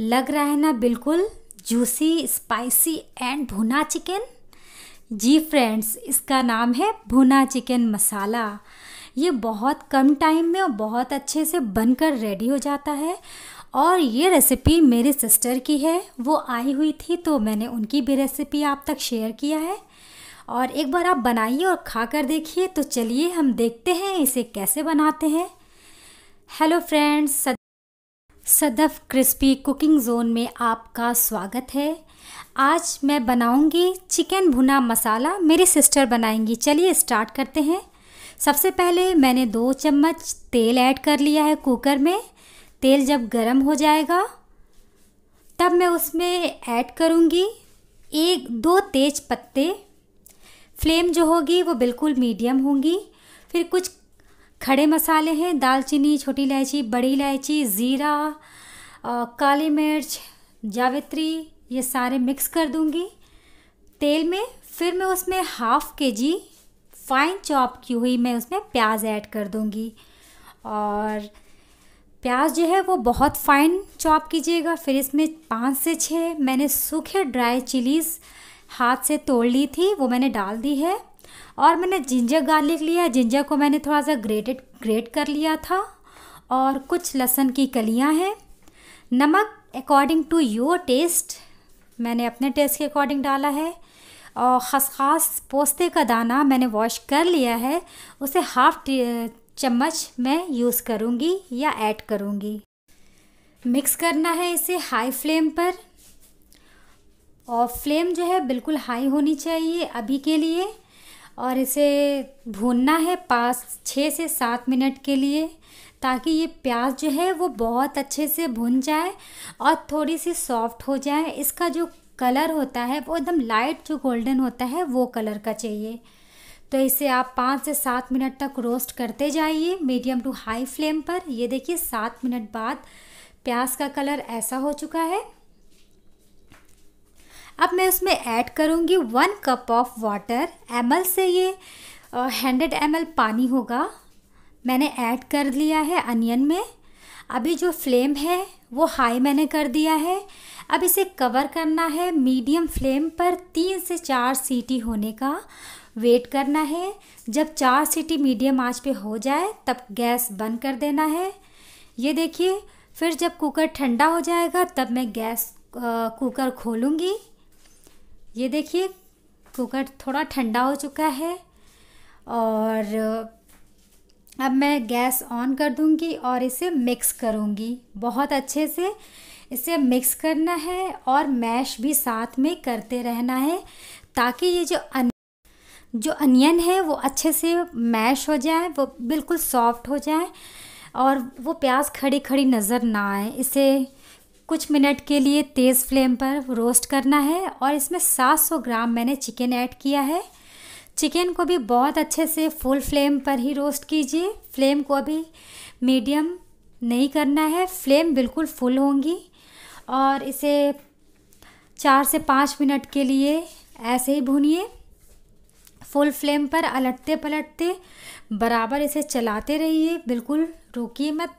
लग रहा है ना बिल्कुल जूसी स्पाइसी एंड भुना चिकन जी फ्रेंड्स इसका नाम है भुना चिकन मसाला ये बहुत कम टाइम में और बहुत अच्छे से बनकर रेडी हो जाता है और ये रेसिपी मेरी सिस्टर की है वो आई हुई थी तो मैंने उनकी भी रेसिपी आप तक शेयर किया है और एक बार आप बनाइए और खा कर देखिए तो चलिए हम देखते हैं इसे कैसे बनाते हैं hello friends Sadaf crispy cooking zone में आपका स्वागत है आज मैं बनाऊंगी चिकन भुना मसाला मेरी सिस्टर बनाएंगी चलिए स्टार्ट करते हैं सबसे पहले मैंने दो चम्मच तेल ऐड कर लिया है कुकर में तेल जब गर्म हो जाएगा तब मैं उसमें ऐड करूंगी एक दो तेज पत्ते फ्लेम जो होगी वो बिल्कुल मीडियम होंगी फिर कुछ खड़े मसाले हैं दालचीनी छोटी इलायची बड़ी इलायची ज़ीरा काली मिर्च जावित्री ये सारे मिक्स कर दूँगी तेल में फिर मैं उसमें हाफ़ के जी फाइन चॉप की हुई मैं उसमें प्याज ऐड कर दूँगी और प्याज जो है वो बहुत फाइन चॉप कीजिएगा फिर इसमें पाँच से छः मैंने सूखे ड्राई चिलीज़ हाथ से तोड़ ली थी वो मैंने डाल दी है और मैंने जिंजर गार्लिक लिया जिंजर को मैंने थोड़ा सा ग्रेटेड ग्रेट कर लिया था और कुछ लहसुन की कलियां हैं नमक अकॉर्डिंग टू योर टेस्ट मैंने अपने टेस्ट के अकॉर्डिंग डाला है और खसखास पोस्ते का दाना मैंने वॉश कर लिया है उसे हाफ चम्मच मैं यूज़ करूँगी या ऐड करूँगी मिक्स करना है इसे हाई फ्लेम पर और फ्लेम जो है बिल्कुल हाई होनी चाहिए अभी के लिए और इसे भूनना है पाँच छः से सात मिनट के लिए ताकि ये प्याज जो है वो बहुत अच्छे से भुन जाए और थोड़ी सी सॉफ्ट हो जाए इसका जो कलर होता है वो एकदम लाइट जो गोल्डन होता है वो कलर का चाहिए तो इसे आप पाँच से सात मिनट तक रोस्ट करते जाइए मीडियम टू हाई फ्लेम पर ये देखिए सात मिनट बाद प्याज का कलर ऐसा हो चुका है अब मैं उसमें ऐड करूँगी वन कप ऑफ वाटर एम से ये हंड्रेड एम पानी होगा मैंने ऐड कर लिया है अनियन में अभी जो फ्लेम है वो हाई मैंने कर दिया है अब इसे कवर करना है मीडियम फ्लेम पर तीन से चार सीटी होने का वेट करना है जब चार सीटी मीडियम आंच पे हो जाए तब गैस बंद कर देना है ये देखिए फिर जब कुकर ठंडा हो जाएगा तब मैं गैस आ, कुकर खोलूँगी ये देखिए कुकर थोड़ा ठंडा हो चुका है और अब मैं गैस ऑन कर दूंगी और इसे मिक्स करूंगी बहुत अच्छे से इसे मिक्स करना है और मैश भी साथ में करते रहना है ताकि ये जो अन जो अनियन है वो अच्छे से मैश हो जाए वो बिल्कुल सॉफ्ट हो जाए और वो प्याज खड़ी खड़ी नज़र ना आए इसे कुछ मिनट के लिए तेज़ फ्लेम पर रोस्ट करना है और इसमें 700 ग्राम मैंने चिकन ऐड किया है चिकन को भी बहुत अच्छे से फुल फ्लेम पर ही रोस्ट कीजिए फ्लेम को अभी मीडियम नहीं करना है फ्लेम बिल्कुल फुल होंगी और इसे चार से पाँच मिनट के लिए ऐसे ही भूनिए फुल फ्लेम पर अलटते पलटते बराबर इसे चलाते रहिए बिल्कुल रोकिए मत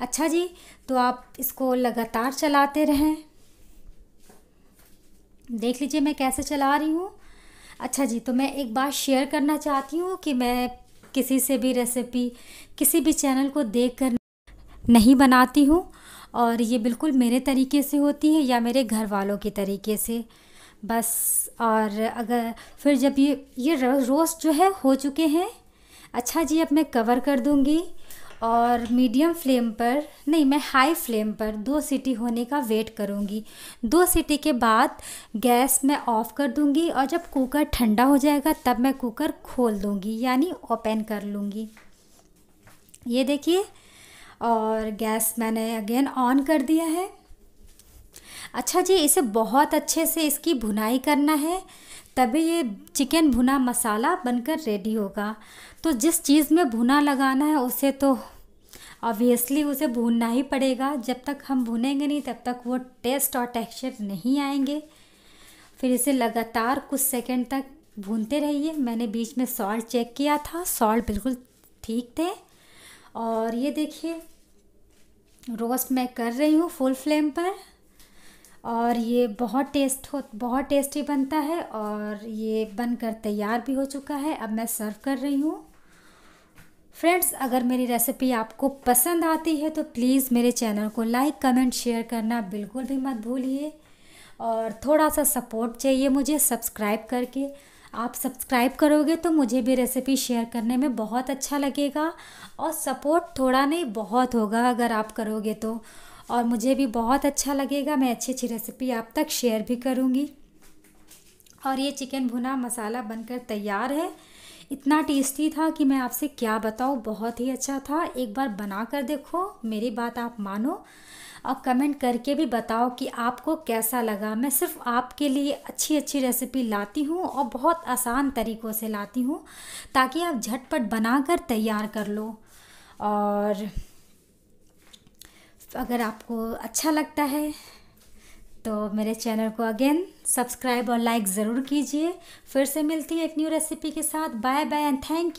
अच्छा जी तो आप इसको लगातार चलाते रहें देख लीजिए मैं कैसे चला रही हूँ अच्छा जी तो मैं एक बात शेयर करना चाहती हूँ कि मैं किसी से भी रेसिपी किसी भी चैनल को देख कर नहीं बनाती हूँ और ये बिल्कुल मेरे तरीके से होती है या मेरे घर वालों के तरीके से बस और अगर फिर जब ये ये रोस्ट जो है हो चुके हैं अच्छा जी अब मैं कवर कर दूँगी और मीडियम फ्लेम पर नहीं मैं हाई फ्लेम पर दो सीटी होने का वेट करूँगी दो सीटी के बाद गैस मैं ऑफ़ कर दूँगी और जब कुकर ठंडा हो जाएगा तब मैं कुकर खोल दूंगी यानी ओपन कर लूँगी ये देखिए और गैस मैंने अगेन ऑन कर दिया है अच्छा जी इसे बहुत अच्छे से इसकी भुनाई करना है तभी ये चिकन भुना मसाला बनकर रेडी होगा तो जिस चीज़ में भुना लगाना है उसे तो ऑब्वियसली उसे भूनना ही पड़ेगा जब तक हम भुनेंगे नहीं तब तक वो टेस्ट और टेक्सचर नहीं आएंगे फिर इसे लगातार कुछ सेकंड तक भूनते रहिए मैंने बीच में सॉल्ट चेक किया था सॉल्ट बिल्कुल ठीक थे और ये देखिए रोस्ट मैं कर रही हूँ फुल फ्लेम पर और ये बहुत टेस्ट हो बहुत टेस्टी बनता है और ये बनकर तैयार भी हो चुका है अब मैं सर्व कर रही हूँ फ्रेंड्स अगर मेरी रेसिपी आपको पसंद आती है तो प्लीज़ मेरे चैनल को लाइक कमेंट शेयर करना बिल्कुल भी मत भूलिए और थोड़ा सा सपोर्ट चाहिए मुझे सब्सक्राइब करके आप सब्सक्राइब करोगे तो मुझे भी रेसिपी शेयर करने में बहुत अच्छा लगेगा और सपोर्ट थोड़ा नहीं बहुत होगा अगर आप करोगे तो और मुझे भी बहुत अच्छा लगेगा मैं अच्छी अच्छी रेसिपी आप तक शेयर भी करूँगी और ये चिकन भुना मसाला बनकर तैयार है इतना टेस्टी था कि मैं आपसे क्या बताऊँ बहुत ही अच्छा था एक बार बना कर देखो मेरी बात आप मानो और कमेंट करके भी बताओ कि आपको कैसा लगा मैं सिर्फ आपके लिए अच्छी अच्छी रेसिपी लाती हूँ और बहुत आसान तरीक़ों से लाती हूँ ताकि आप झटपट बना कर तैयार कर लो और तो अगर आपको अच्छा लगता है तो मेरे चैनल को अगेन सब्सक्राइब और लाइक ज़रूर कीजिए फिर से मिलती है एक न्यू रेसिपी के साथ bye bye and thank you